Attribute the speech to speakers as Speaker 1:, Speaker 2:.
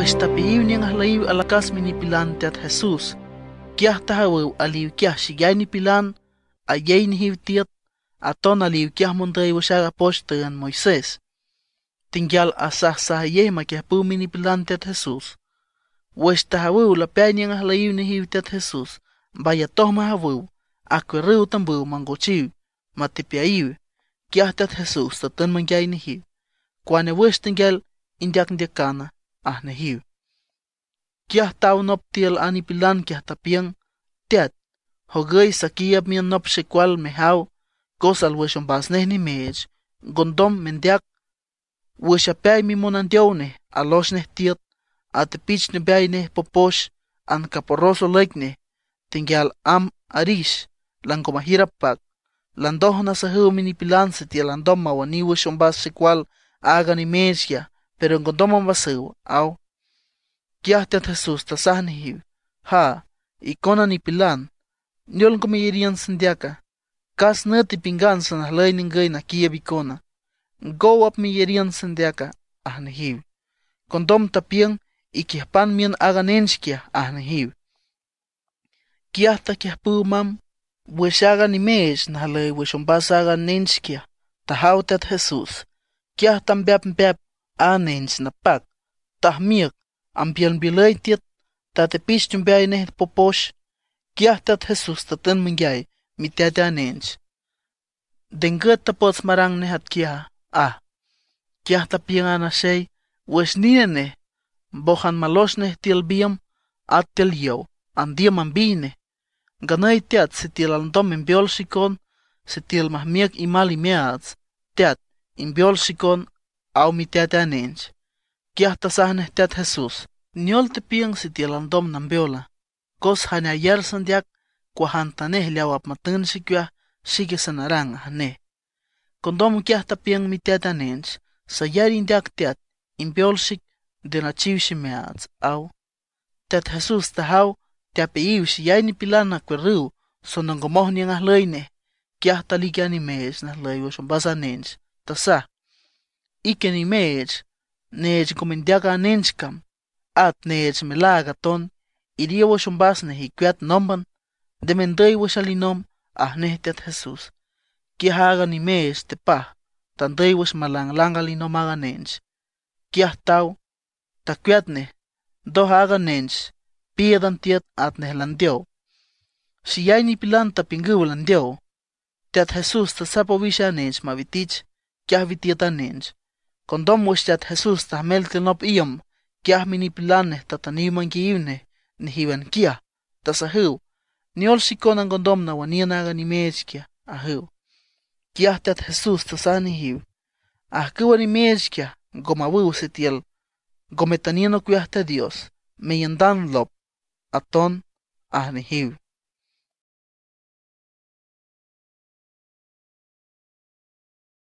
Speaker 1: Uestapiiw niyang halayu alakas minipilan Jesus. Kia ta aliw kiyah kia shigaini pilan, ayay ni a aton aliw kia munday wasyaga Moises. Tingyal asah sahayeh makiah pu minipilan tiat Jesus. Uestahawaw lapay niyang ni hivtiat Jesus, baya toh mahawaw, akwerrew tambaw mangochiw, matipiaiw, Kia tiat Jesus tatan mangyay ni hiv. Kwane westagyal, de kana? ahnehiu. Kiah tau nop tiel ani pilan kiah tapien, tiat, hogei sakia mien nop shekual mehau, gosal weshon bas nehni mej, gondom mendiak, wesha pei mi monandione, alos neh tiat, at pich ne bai neh poposh, an kaporoso leikne, tingial am arish, langomahira pak, landohna sahu mini pilan se tiel andom mawani weshon bas shekual, agan mesia. pero encontramos un au. Kiaste Jesús, tasahni ha, y conan y pilan, lo comillerían sendiaca, cas neti pingan san ahlay ningay na kia bicona, go up millerían sendiaca, condom tapien y kiapan mien aganenchkia, que Kiasta kiapu mam, Wishaga ni mes na le wishon basaga ninchkia, tahautet Jesus, kia tam beap beap anenchnapac, tahmiac, ampianbilay tiat, tatepich tumbiayneh poposh, kiahtat Jesus taten mingyay, mitiate anench. Dengat tapots marangneh at kiah, ah, kiah tapiang anashay, wesnineneh, bohan malosneh tielbiam, at tielyaw, andiam ambineh, ganay tiat se tiel andom imbiolsikon, se tiel mahmiak imal imiats, tiat imbiolsikon au mitiatian e inch, kiah tasahnehtiat Jesús, niol tepian sitielandom nambeola, cos hanayar sandiac cuajantaneh liauapmatan xicuah xique sanarang ahneh. Condom kiah tapian mitiatian e inch, sayarin diac tiat, imbiolxic de nachiuximeatz au, tiat Jesús tahau tiapeiuxi yai nipilana cuerriu sononcomoh nian ahloineh, kiah taliquian imech nahloi uxon basaninch tasah. Ήκεν ημέρες, νέες κομμεντιάκα nenskam, ατ νέες μελάγα των, ιρίβος ομπάσνε ικουάτ νόμπαν, δε μεντρέιβος αλινόμ, αχνέχτιατ Χεσούς. Και χάγαν ημέρες τεπά, τα ντρέιβος μαλαγλάγα λινόμαγα νένς. Και αχτάω, τα κουάτνε, δω χάγαν νένς, πίεδαν τιατ ατ νεχλαντιό. Σιγιάνι πιλάν τα πιγκύβολαν διό, τιατ Χεσούς τα σάποβίσα νένς μαβιτίτς, και αβιτίατα νένς. a Jesús tahmeltilnop iom, kiah minipilane tatanimankiivne, nihivankia, tasahiu, niol sikonan ni wanianaga nimechkia, ahu. Kiah tat Jesús ah, se ahkiwa me gometaniano ta Dios, atón, ahnihiv.